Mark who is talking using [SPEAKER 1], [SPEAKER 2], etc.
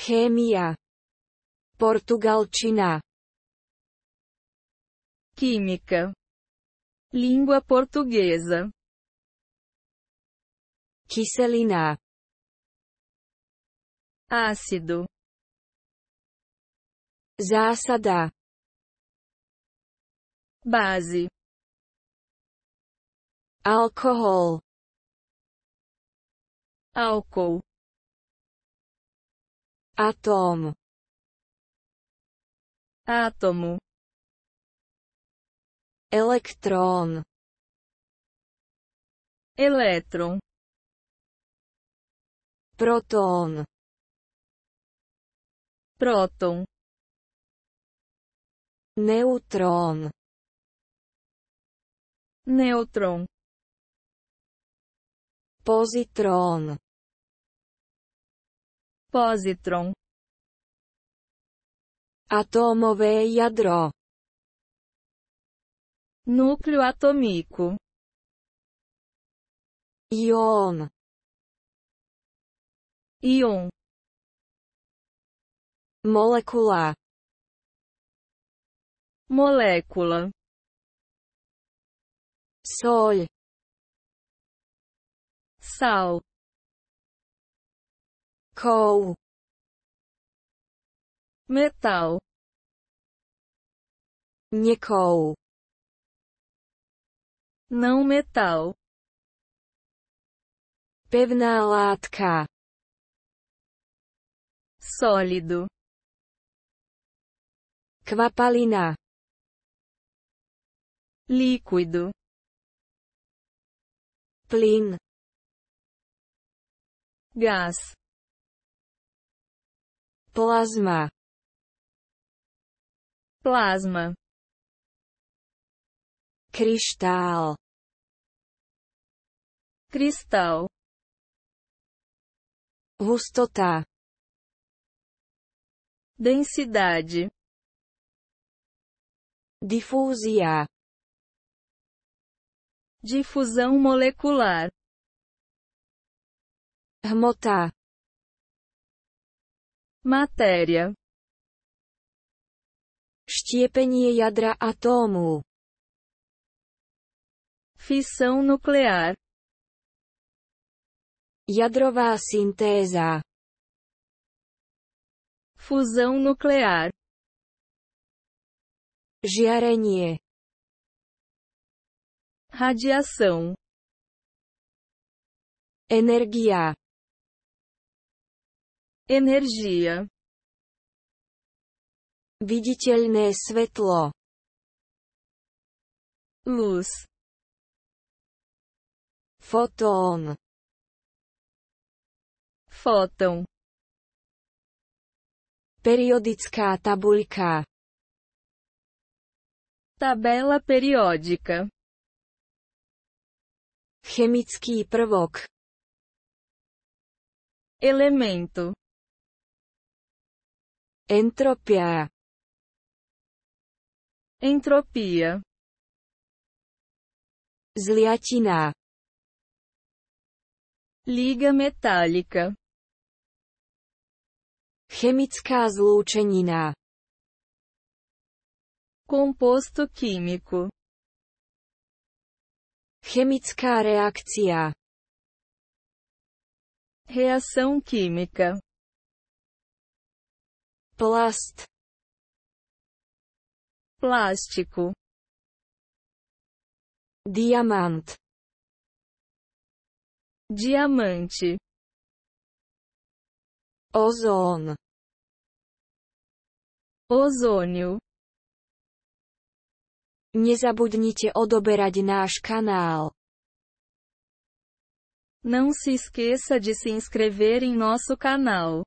[SPEAKER 1] Portugal Portugalčina. Química. Língua portuguesa. Kyselina. Ácido. Zásada. Base. Alcohol. Álcool. Atom. Atomu. Elektrón. Elektrón. Protón. Próton. Neutrón. Neutrón. Pozitrón. Pozitrón. Positron. e jadro. Núcleo atômico. Ion. Ion. Molecular. Molécula. Sol. Sal coal metal nickel não metal pevna látka sólido quapalina, líquido plin gás plasma, plasma, cristal, cristal, hustota, densidade, difusia, difusão molecular, remotar Matéria. Štiepenie jadra atomu. Fissão nuclear. Jadrová syntéza. Fusão nuclear. Žiarenie. Radiação. Energia. Energia. Viditeľné svetlo. Luz. Fotón. Fóton. Periodická tabuľka. Tabela periódica. Chemický prvok. Elemento. Entropia. Entropia. Zliatina. Liga metálica. Chemická zloučenina. Composto químico. Chemická reakcia. Reação química plast plástico diamante diamante ozono ozônio Nezabudnite odoberať náš canal. Não se esqueça de se inscrever em nosso canal.